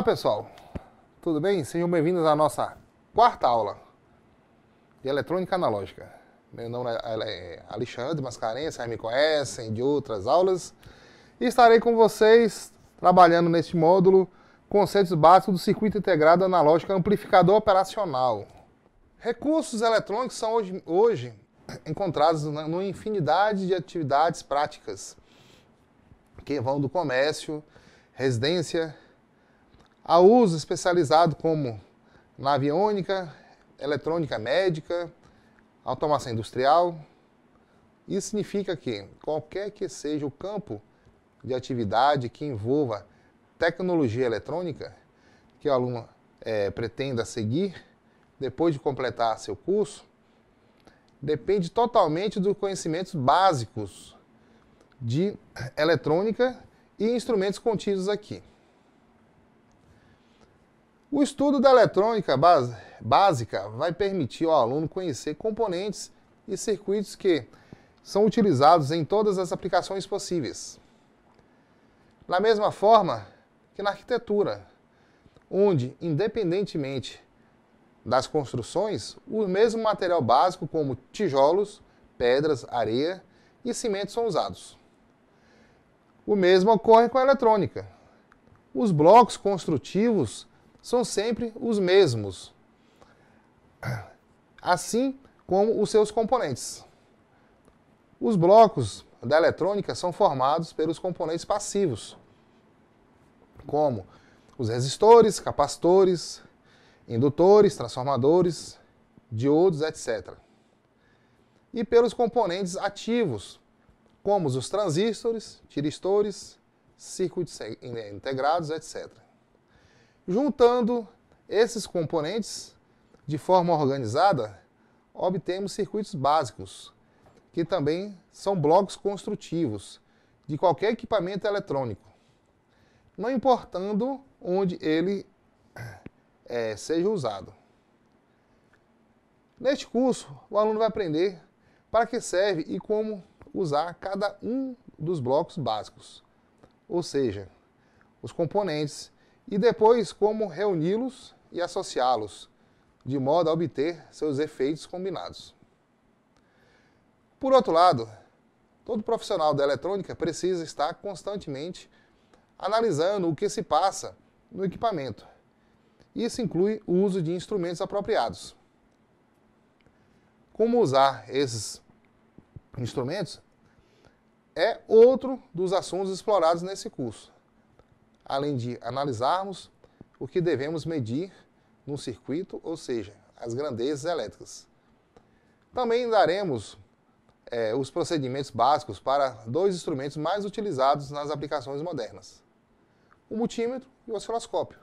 Olá pessoal, tudo bem? Sejam bem-vindos à nossa quarta aula de eletrônica analógica. Meu nome é, é Alexandre Mascarenhas, vocês me conhecem de outras aulas. E estarei com vocês trabalhando neste módulo conceitos básicos do circuito integrado analógico amplificador operacional. Recursos eletrônicos são hoje, hoje encontrados uma infinidade de atividades práticas que vão do comércio, residência, a uso especializado como na aviônica, eletrônica médica, automação industrial. Isso significa que qualquer que seja o campo de atividade que envolva tecnologia eletrônica que o aluno é, pretenda seguir depois de completar seu curso, depende totalmente dos conhecimentos básicos de eletrônica e instrumentos contidos aqui. O estudo da eletrônica básica vai permitir ao aluno conhecer componentes e circuitos que são utilizados em todas as aplicações possíveis. Da mesma forma que na arquitetura, onde, independentemente das construções, o mesmo material básico como tijolos, pedras, areia e cimento são usados. O mesmo ocorre com a eletrônica. Os blocos construtivos são sempre os mesmos, assim como os seus componentes. Os blocos da eletrônica são formados pelos componentes passivos, como os resistores, capacitores, indutores, transformadores, diodos, etc. E pelos componentes ativos, como os transistores, tiristores, circuitos integrados, etc. Juntando esses componentes de forma organizada, obtemos circuitos básicos, que também são blocos construtivos de qualquer equipamento eletrônico, não importando onde ele é, seja usado. Neste curso, o aluno vai aprender para que serve e como usar cada um dos blocos básicos, ou seja, os componentes e depois como reuni-los e associá-los, de modo a obter seus efeitos combinados. Por outro lado, todo profissional da eletrônica precisa estar constantemente analisando o que se passa no equipamento. Isso inclui o uso de instrumentos apropriados. Como usar esses instrumentos é outro dos assuntos explorados nesse curso além de analisarmos o que devemos medir num circuito, ou seja, as grandezas elétricas. Também daremos é, os procedimentos básicos para dois instrumentos mais utilizados nas aplicações modernas, o multímetro e o osciloscópio.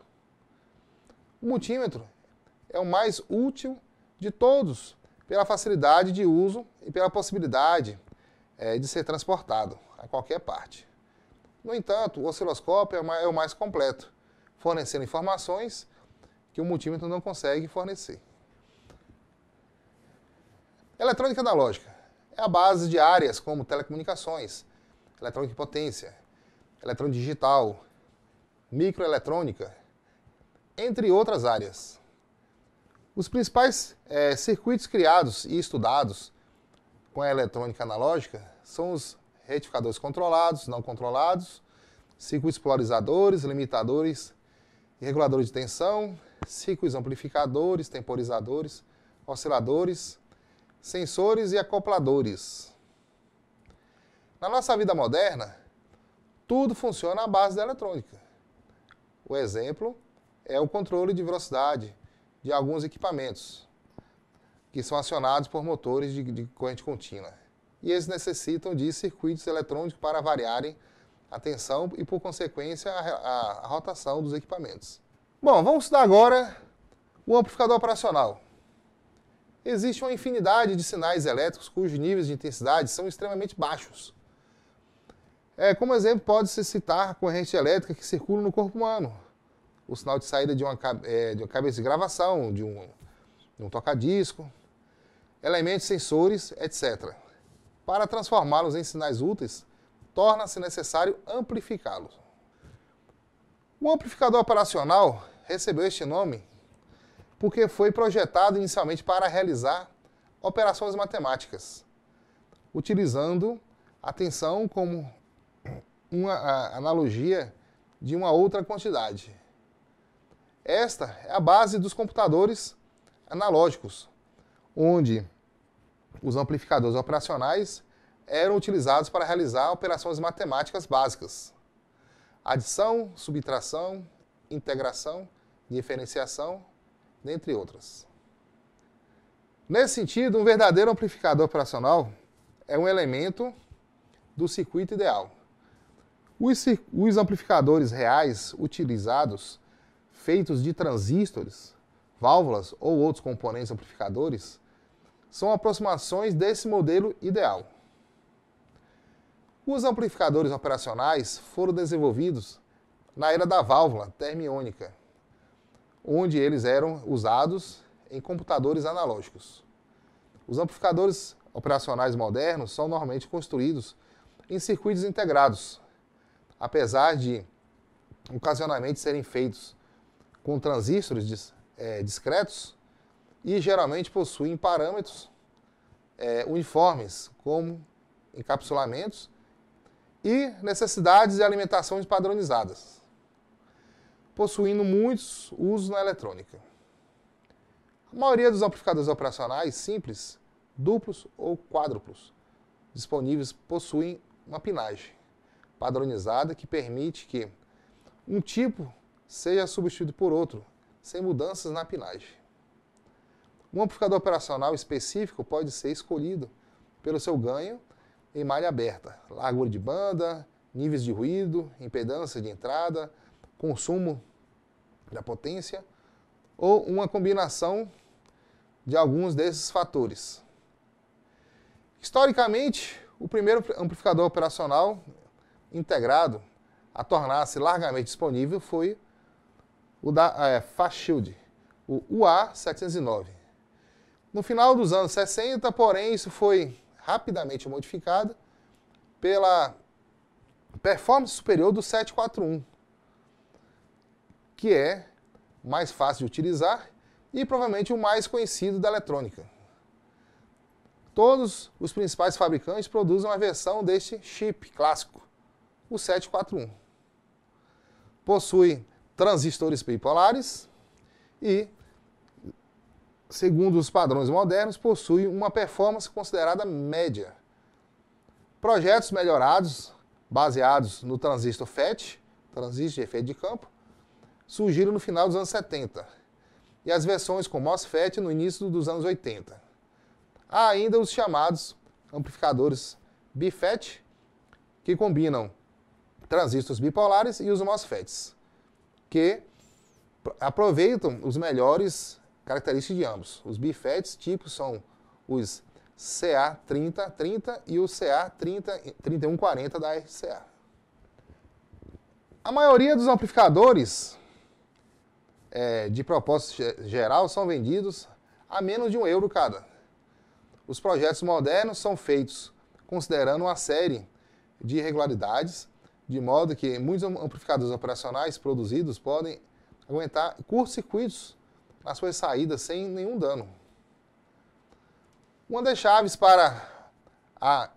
O multímetro é o mais útil de todos pela facilidade de uso e pela possibilidade é, de ser transportado a qualquer parte. No entanto, o osciloscópio é, é o mais completo, fornecendo informações que o multímetro não consegue fornecer. Eletrônica analógica é a base de áreas como telecomunicações, eletrônica de potência, eletrônica digital, microeletrônica, entre outras áreas. Os principais é, circuitos criados e estudados com a eletrônica analógica são os retificadores controlados, não controlados, circuitos polarizadores, limitadores e reguladores de tensão, circuitos amplificadores, temporizadores, osciladores, sensores e acopladores. Na nossa vida moderna, tudo funciona à base da eletrônica. O exemplo é o controle de velocidade de alguns equipamentos, que são acionados por motores de, de corrente contínua e eles necessitam de circuitos eletrônicos para variarem a tensão e, por consequência, a, a, a rotação dos equipamentos. Bom, vamos estudar agora o amplificador operacional. Existe uma infinidade de sinais elétricos cujos níveis de intensidade são extremamente baixos. É, como exemplo, pode-se citar a corrente elétrica que circula no corpo humano, o sinal de saída de uma, é, de uma cabeça de gravação, de um, de um tocadisco, elementos sensores, etc. Para transformá-los em sinais úteis, torna-se necessário amplificá-los. O amplificador operacional recebeu este nome porque foi projetado inicialmente para realizar operações matemáticas, utilizando a tensão como uma analogia de uma outra quantidade. Esta é a base dos computadores analógicos, onde os amplificadores operacionais eram utilizados para realizar operações matemáticas básicas. Adição, subtração, integração, diferenciação, dentre outras. Nesse sentido, um verdadeiro amplificador operacional é um elemento do circuito ideal. Os, os amplificadores reais utilizados, feitos de transistores, válvulas ou outros componentes amplificadores, são aproximações desse modelo ideal. Os amplificadores operacionais foram desenvolvidos na era da válvula termiônica, onde eles eram usados em computadores analógicos. Os amplificadores operacionais modernos são normalmente construídos em circuitos integrados, apesar de ocasionalmente serem feitos com transistores eh, discretos, e geralmente possuem parâmetros é, uniformes, como encapsulamentos e necessidades de alimentações padronizadas, possuindo muitos usos na eletrônica. A maioria dos amplificadores operacionais simples, duplos ou quádruplos disponíveis possuem uma pinagem padronizada que permite que um tipo seja substituído por outro, sem mudanças na pinagem. Um amplificador operacional específico pode ser escolhido pelo seu ganho em malha aberta, largura de banda, níveis de ruído, impedância de entrada, consumo da potência ou uma combinação de alguns desses fatores. Historicamente, o primeiro amplificador operacional integrado a tornar-se largamente disponível foi o da é, eh, Fashield, o UA709. No final dos anos 60, porém, isso foi rapidamente modificado pela performance superior do 741, que é mais fácil de utilizar e provavelmente o mais conhecido da eletrônica. Todos os principais fabricantes produzem uma versão deste chip clássico, o 741. Possui transistores bipolares e segundo os padrões modernos, possui uma performance considerada média. Projetos melhorados, baseados no transistor FET, transistor de efeito de campo, surgiram no final dos anos 70 e as versões com MOSFET no início dos anos 80. Há ainda os chamados amplificadores BFET, que combinam transistores bipolares e os MOSFETs, que aproveitam os melhores característica de ambos. Os bifetes típicos são os CA3030 e o CA3140 da RCA. A maioria dos amplificadores é, de propósito geral são vendidos a menos de um euro cada. Os projetos modernos são feitos considerando uma série de irregularidades, de modo que muitos amplificadores operacionais produzidos podem aguentar curtos circuitos as sua saída sem nenhum dano. Uma das chaves para a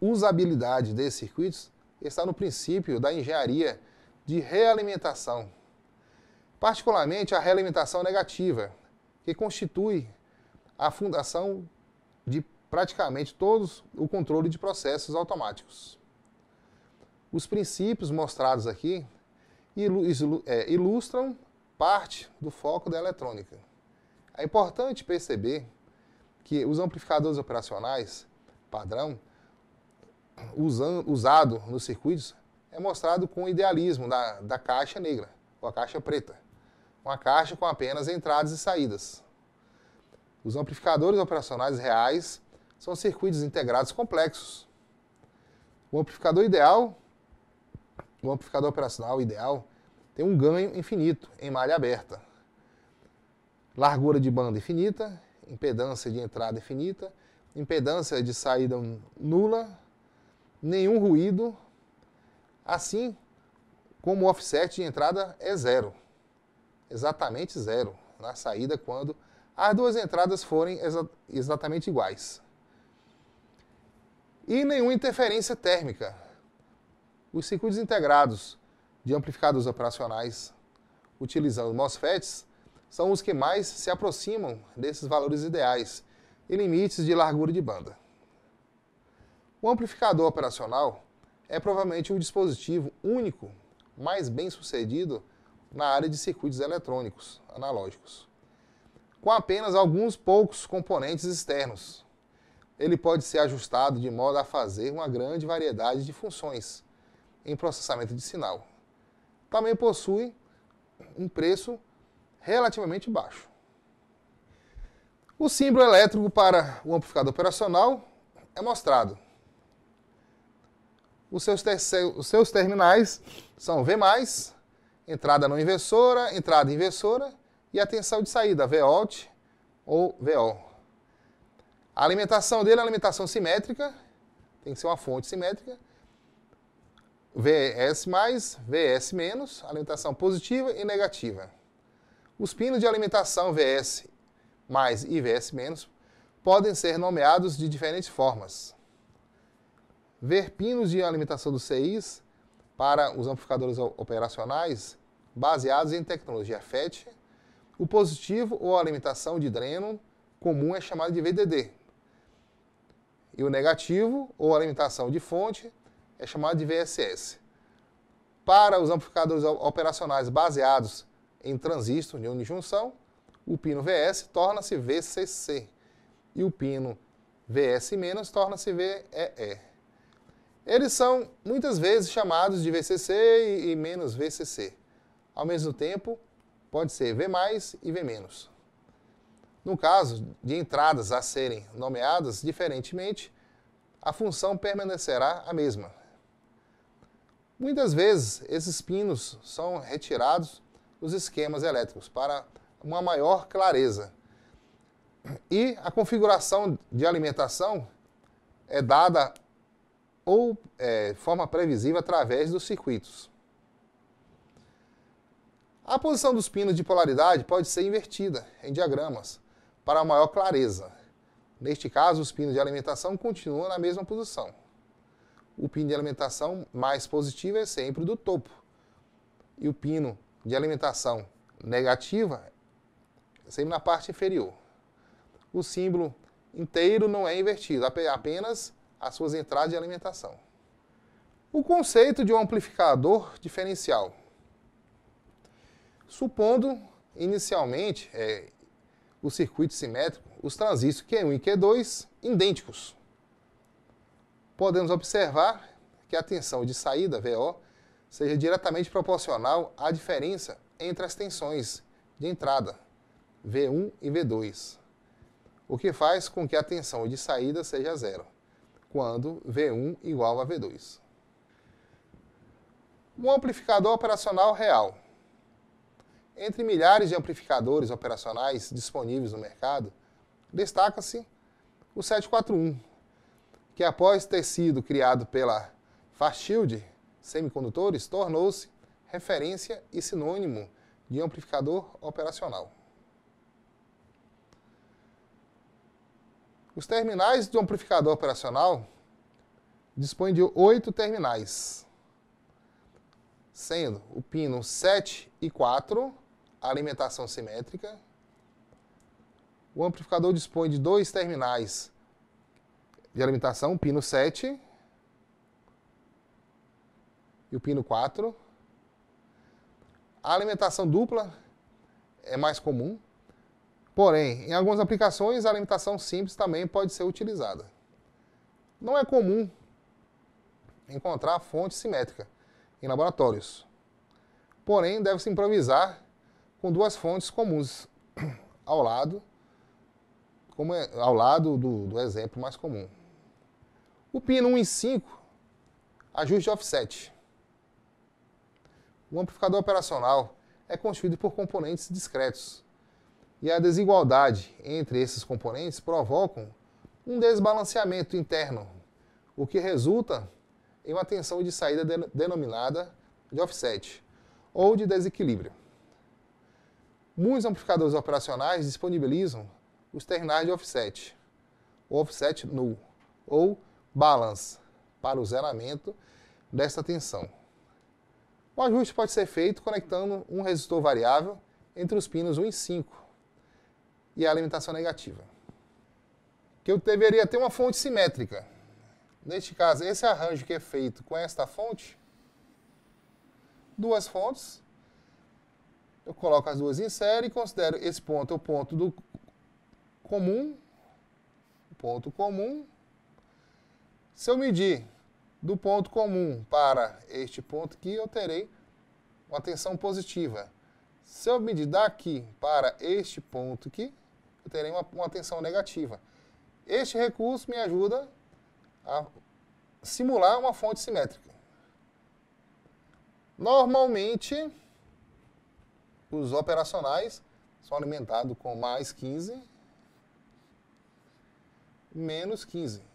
usabilidade desses circuitos está no princípio da engenharia de realimentação, particularmente a realimentação negativa, que constitui a fundação de praticamente todos o controle de processos automáticos. Os princípios mostrados aqui é, ilustram parte do foco da eletrônica. É importante perceber que os amplificadores operacionais padrão usando, usado nos circuitos é mostrado com o idealismo da, da caixa negra ou a caixa preta. Uma caixa com apenas entradas e saídas. Os amplificadores operacionais reais são circuitos integrados complexos. O amplificador ideal, o amplificador operacional ideal, tem um ganho infinito em malha aberta. Largura de banda infinita, impedância de entrada infinita, impedância de saída nula, nenhum ruído, assim como o offset de entrada é zero, exatamente zero na saída quando as duas entradas forem exa exatamente iguais. E nenhuma interferência térmica. Os circuitos integrados de amplificadores operacionais utilizando MOSFETs são os que mais se aproximam desses valores ideais e limites de largura de banda. O amplificador operacional é provavelmente o dispositivo único mais bem sucedido na área de circuitos eletrônicos analógicos, com apenas alguns poucos componentes externos. Ele pode ser ajustado de modo a fazer uma grande variedade de funções em processamento de sinal, também possui um preço relativamente baixo. O símbolo elétrico para o amplificador operacional é mostrado. Os seus, os seus terminais são V+, entrada não inversora, entrada inversora e a tensão de saída, VOUT ou VO. A alimentação dele é alimentação simétrica, tem que ser uma fonte simétrica, VS+, VS-, alimentação positiva e negativa. Os pinos de alimentação VS+, e VS- podem ser nomeados de diferentes formas. Ver pinos de alimentação dos CIs para os amplificadores operacionais baseados em tecnologia FET, o positivo ou alimentação de dreno comum é chamado de VDD, e o negativo ou alimentação de fonte é chamado de VSS. Para os amplificadores operacionais baseados em transistor de unijunção, o pino VS torna-se VCC e o pino VS- torna-se VEE. Eles são muitas vezes chamados de VCC e menos VCC. Ao mesmo tempo, pode ser V e V-. No caso de entradas a serem nomeadas diferentemente, a função permanecerá a mesma. Muitas vezes, esses pinos são retirados dos esquemas elétricos para uma maior clareza. E a configuração de alimentação é dada ou é, forma previsível através dos circuitos. A posição dos pinos de polaridade pode ser invertida em diagramas para maior clareza. Neste caso, os pinos de alimentação continuam na mesma posição, o pino de alimentação mais positivo é sempre do topo. E o pino de alimentação negativa é sempre na parte inferior. O símbolo inteiro não é invertido, apenas as suas entradas de alimentação. O conceito de um amplificador diferencial. Supondo, inicialmente, é, o circuito simétrico, os transistores Q1 e Q2 idênticos, podemos observar que a tensão de saída, VO, seja diretamente proporcional à diferença entre as tensões de entrada, V1 e V2, o que faz com que a tensão de saída seja zero, quando V1 igual a V2. Um amplificador operacional real. Entre milhares de amplificadores operacionais disponíveis no mercado, destaca-se o 741, que após ter sido criado pela Fairchild Semicondutores, tornou-se referência e sinônimo de amplificador operacional. Os terminais do amplificador operacional dispõem de oito terminais, sendo o pino 7 e 4, alimentação simétrica. O amplificador dispõe de dois terminais de alimentação, pino 7 e o pino 4. A alimentação dupla é mais comum, porém, em algumas aplicações, a alimentação simples também pode ser utilizada. Não é comum encontrar a fonte simétrica em laboratórios, porém, deve-se improvisar com duas fontes comuns ao lado, como é, ao lado do, do exemplo mais comum. O pino 1 e 5, ajuste de offset. O amplificador operacional é construído por componentes discretos, e a desigualdade entre esses componentes provocam um desbalanceamento interno, o que resulta em uma tensão de saída denominada de offset, ou de desequilíbrio. Muitos amplificadores operacionais disponibilizam os terminais de offset, offset null, ou balance para o zeramento desta tensão. O ajuste pode ser feito conectando um resistor variável entre os pinos 1 e 5 e a alimentação negativa. Que eu deveria ter uma fonte simétrica. Neste caso, esse arranjo que é feito com esta fonte, duas fontes, eu coloco as duas em série e considero esse ponto o ponto do comum, ponto comum, se eu medir do ponto comum para este ponto aqui, eu terei uma tensão positiva. Se eu medir daqui para este ponto aqui, eu terei uma, uma tensão negativa. Este recurso me ajuda a simular uma fonte simétrica. Normalmente, os operacionais são alimentados com mais 15, menos 15.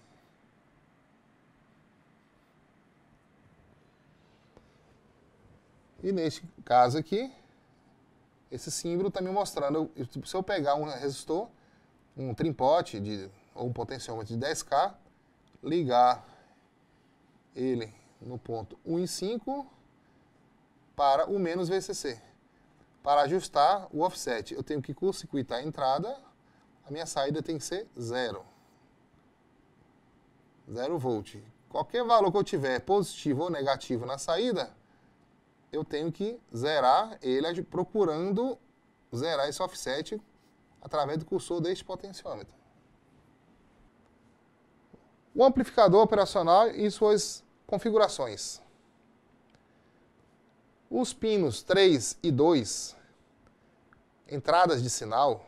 E neste caso aqui, esse símbolo está me mostrando, tipo, se eu pegar um resistor, um trimpote de, ou um potenciômetro de 10K, ligar ele no ponto 1 e 5 para o menos VCC. Para ajustar o offset, eu tenho que curto-circuitar a entrada, a minha saída tem que ser zero. Zero volt. Qualquer valor que eu tiver positivo ou negativo na saída, eu tenho que zerar ele procurando zerar esse offset através do cursor deste potenciômetro. O amplificador operacional e suas configurações. Os pinos 3 e 2, entradas de sinal,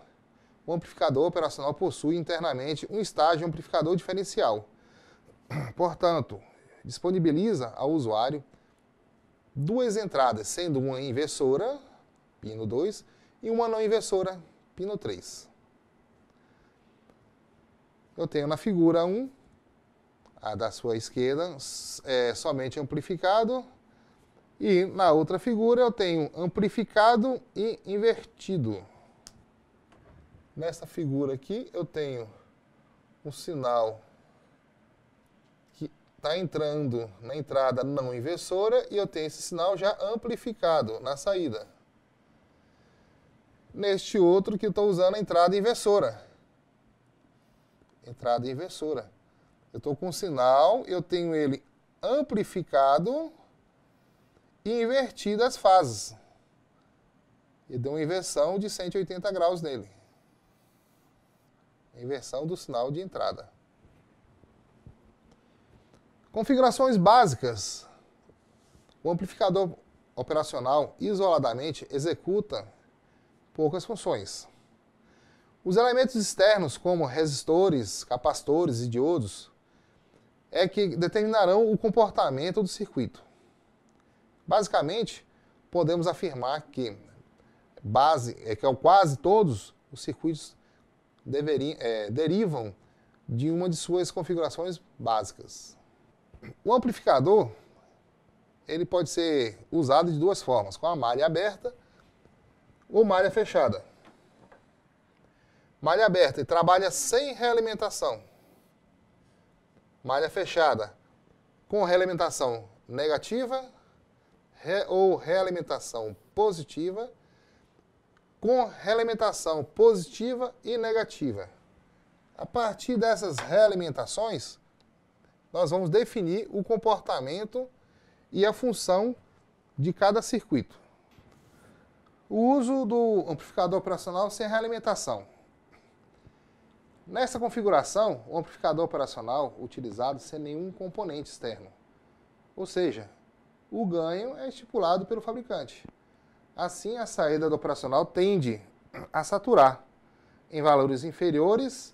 o amplificador operacional possui internamente um estágio amplificador diferencial. Portanto, disponibiliza ao usuário duas entradas, sendo uma inversora, pino 2, e uma não inversora, pino 3. Eu tenho na figura 1, um, a da sua esquerda, é, somente amplificado, e na outra figura eu tenho amplificado e invertido. Nessa figura aqui eu tenho um sinal está entrando na entrada não inversora e eu tenho esse sinal já amplificado na saída. Neste outro que estou usando a entrada inversora. Entrada inversora. Eu estou com um sinal, eu tenho ele amplificado e invertido as fases. E deu uma inversão de 180 graus nele. Inversão do sinal de entrada. Configurações básicas. O amplificador operacional isoladamente executa poucas funções. Os elementos externos, como resistores, capacitores e diodos, é que determinarão o comportamento do circuito. Basicamente, podemos afirmar que base, é que quase todos os circuitos deveriam, é, eh, derivam de uma de suas configurações básicas. O amplificador ele pode ser usado de duas formas, com a malha aberta ou malha fechada. Malha aberta, ele trabalha sem realimentação. Malha fechada, com realimentação negativa re, ou realimentação positiva, com realimentação positiva e negativa. A partir dessas realimentações, nós vamos definir o comportamento e a função de cada circuito. O uso do amplificador operacional sem realimentação. Nessa configuração, o amplificador operacional utilizado sem nenhum componente externo. Ou seja, o ganho é estipulado pelo fabricante. Assim, a saída do operacional tende a saturar em valores inferiores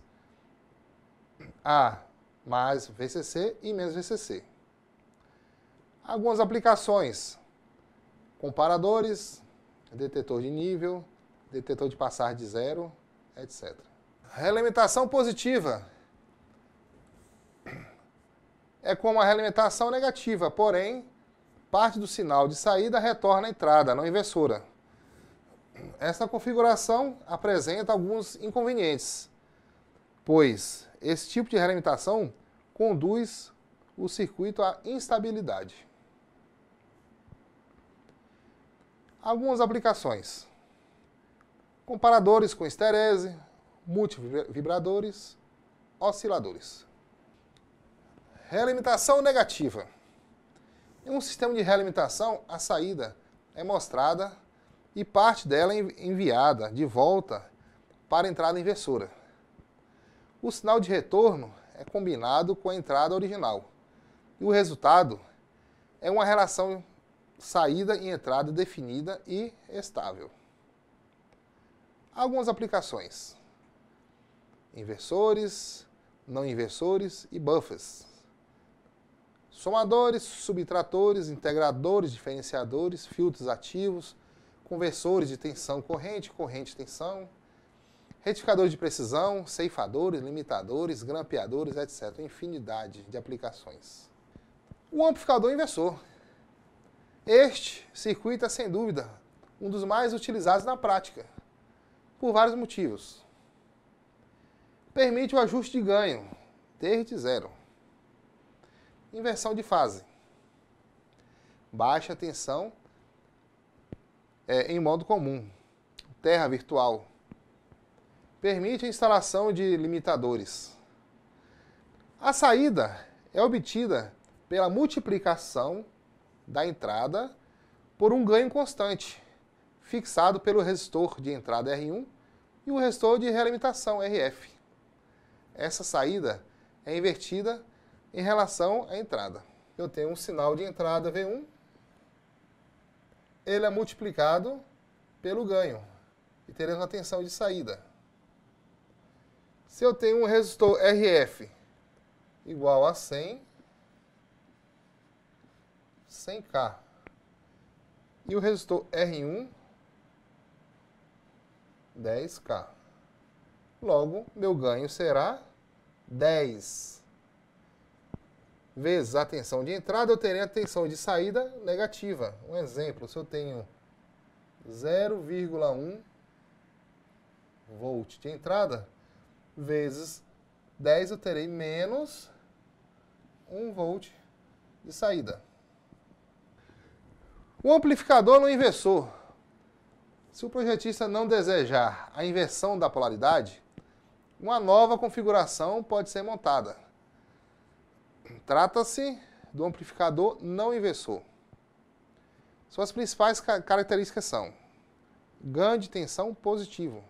a mais VCC e menos VCC. Algumas aplicações, comparadores, detetor de nível, detetor de passar de zero, etc. Realimentação positiva é como a realimentação negativa, porém, parte do sinal de saída retorna à entrada, não inversora. Essa configuração apresenta alguns inconvenientes, pois esse tipo de realimentação conduz o circuito à instabilidade. Algumas aplicações. Comparadores com esterese, multivibradores, osciladores. Realimentação negativa. Em um sistema de realimentação, a saída é mostrada e parte dela é enviada de volta para a entrada inversora. O sinal de retorno é combinado com a entrada original. E o resultado é uma relação saída e entrada definida e estável. Algumas aplicações: inversores, não inversores e buffers. Somadores, subtratores, integradores, diferenciadores, filtros ativos, conversores de tensão corrente, corrente tensão, Retificadores de precisão, ceifadores, limitadores, grampeadores, etc. Infinidade de aplicações. O amplificador é inversor. Este circuito é, sem dúvida, um dos mais utilizados na prática, por vários motivos. Permite o ajuste de ganho, desde zero. Inversão de fase. Baixa tensão é, em modo comum. Terra virtual permite a instalação de limitadores. A saída é obtida pela multiplicação da entrada por um ganho constante, fixado pelo resistor de entrada R1 e o resistor de realimentação RF. Essa saída é invertida em relação à entrada. Eu tenho um sinal de entrada V1, ele é multiplicado pelo ganho, e teremos a tensão de saída. Se eu tenho um resistor RF igual a 100, 100K, e o resistor R1, 10K. Logo, meu ganho será 10 vezes a tensão de entrada, eu terei a tensão de saída negativa. Um exemplo, se eu tenho 0,1 volt de entrada, vezes 10 eu terei menos 1 volt de saída. O amplificador no inversor. Se o projetista não desejar a inversão da polaridade, uma nova configuração pode ser montada. Trata-se do amplificador não inversor. Suas principais características são ganho de tensão positivo,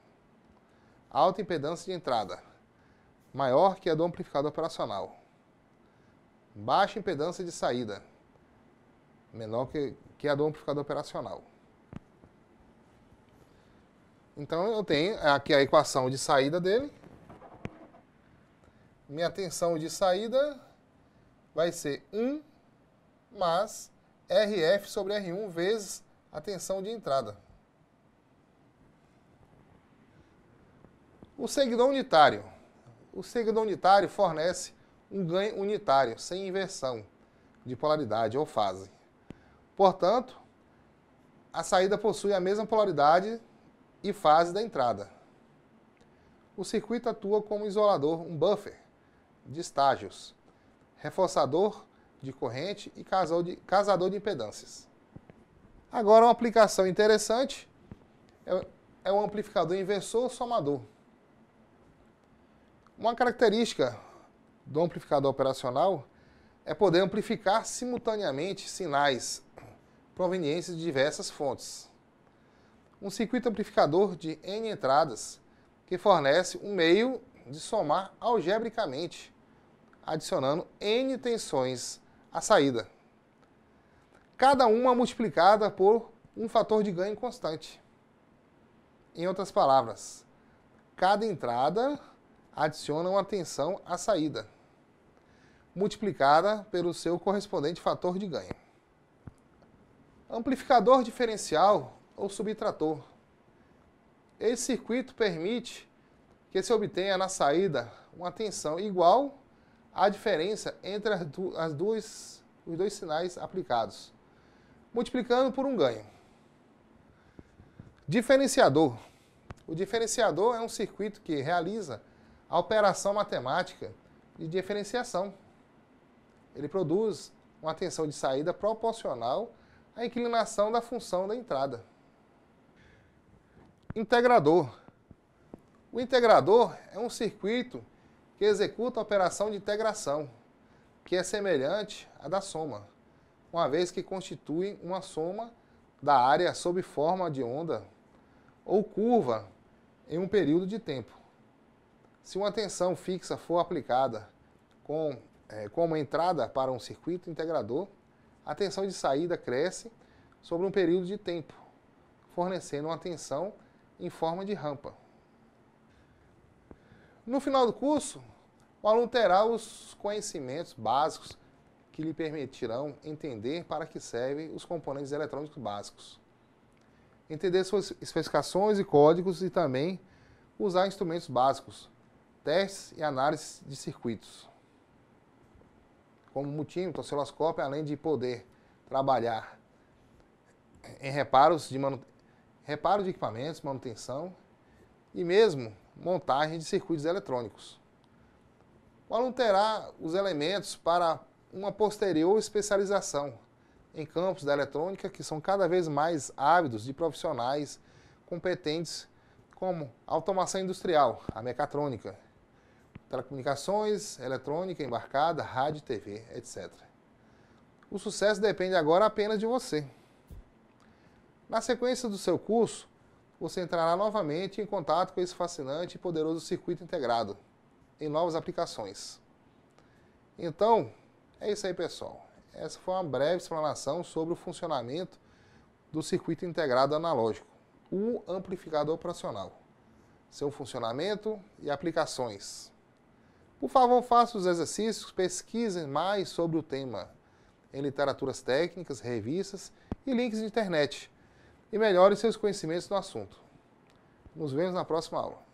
alta impedância de entrada, maior que a do amplificador operacional. Baixa impedância de saída, menor que, que a do amplificador operacional. Então eu tenho aqui a equação de saída dele. Minha tensão de saída vai ser 1 mais RF sobre R1 vezes a tensão de entrada. O seguidor unitário. O seguidor unitário fornece um ganho unitário, sem inversão de polaridade ou fase. Portanto, a saída possui a mesma polaridade e fase da entrada. O circuito atua como isolador, um buffer de estágios, reforçador de corrente e casador de impedâncias. Agora, uma aplicação interessante é, é um amplificador inversor somador. Uma característica do amplificador operacional é poder amplificar simultaneamente sinais provenientes de diversas fontes. Um circuito amplificador de N entradas que fornece um meio de somar algebricamente, adicionando N tensões à saída, cada uma multiplicada por um fator de ganho constante. Em outras palavras, cada entrada adicionam uma tensão à saída, multiplicada pelo seu correspondente fator de ganho. Amplificador diferencial ou subtrator. Esse circuito permite que se obtenha na saída uma tensão igual à diferença entre as, du as duas, os dois sinais aplicados, multiplicando por um ganho. Diferenciador. O diferenciador é um circuito que realiza a operação matemática de diferenciação. Ele produz uma tensão de saída proporcional à inclinação da função da entrada. Integrador. O integrador é um circuito que executa a operação de integração, que é semelhante à da soma, uma vez que constitui uma soma da área sob forma de onda ou curva em um período de tempo. Se uma tensão fixa for aplicada com, é, como entrada para um circuito integrador, a tensão de saída cresce sobre um período de tempo, fornecendo uma tensão em forma de rampa. No final do curso, o aluno terá os conhecimentos básicos que lhe permitirão entender para que servem os componentes eletrônicos básicos, entender suas especificações e códigos e também usar instrumentos básicos, testes e análise de circuitos. Como multímetro, osciloscópio, além de poder trabalhar em reparos de, manu... reparo de equipamentos, manutenção e mesmo montagem de circuitos eletrônicos. O aluno terá os elementos para uma posterior especialização em campos da eletrônica que são cada vez mais ávidos de profissionais competentes como automação industrial, a mecatrônica, telecomunicações, eletrônica embarcada, rádio, TV, etc. O sucesso depende agora apenas de você. Na sequência do seu curso, você entrará novamente em contato com esse fascinante e poderoso circuito integrado, em novas aplicações. Então, é isso aí, pessoal. Essa foi uma breve explanação sobre o funcionamento do circuito integrado analógico, o amplificador operacional, seu funcionamento e aplicações. Por favor, faça os exercícios, pesquise mais sobre o tema em literaturas técnicas, revistas e links de internet e melhore seus conhecimentos no assunto. Nos vemos na próxima aula.